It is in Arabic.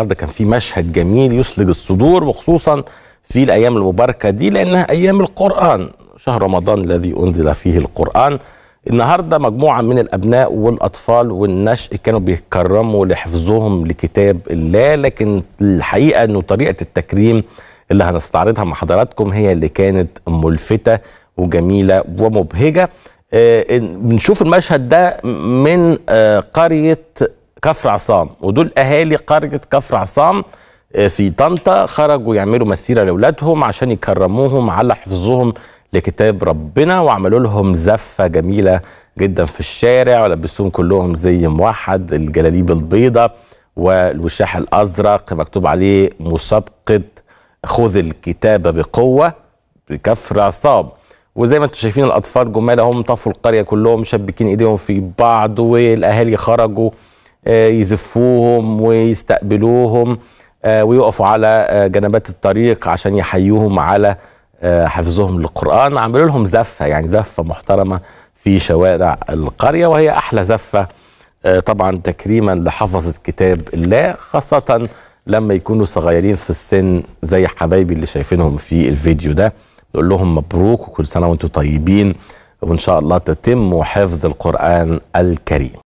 النهارده كان في مشهد جميل يسلج الصدور وخصوصا في الايام المباركه دي لانها ايام القران شهر رمضان الذي انزل فيه القران النهارده مجموعه من الابناء والاطفال والنشء كانوا بيتكرموا لحفظهم لكتاب الله لكن الحقيقه انه طريقه التكريم اللي هنستعرضها مع حضراتكم هي اللي كانت ملفته وجميله ومبهجه آه، بنشوف المشهد ده من آه، قريه كفر عصام ودول اهالي قريه كفر عصام آه، في طنطا خرجوا يعملوا مسيره لاولادهم عشان يكرموهم على حفظهم لكتاب ربنا وعملوا لهم زفه جميله جدا في الشارع ولبسوهم كلهم زي موحد الجلاليب البيضاء والوشاح الازرق مكتوب عليه مسابقه خذ الكتاب بقوه بكفر عصام وزي ما انتم شايفين الاطفال جمال هم طفوا القريه كلهم شبكين ايديهم في بعض والاهالي خرجوا آه، يزفوهم ويستقبلوهم آه، ويقفوا على آه، جنبات الطريق عشان يحيوهم على حفظهم للقرآن عملوا لهم زفة يعني زفة محترمة في شوارع القرية وهي أحلى زفة طبعا تكريما لحفظة كتاب الله خاصة لما يكونوا صغيرين في السن زي حبايبي اللي شايفينهم في الفيديو ده نقول لهم مبروك وكل سنة وانتم طيبين وإن شاء الله تتم حفظ القرآن الكريم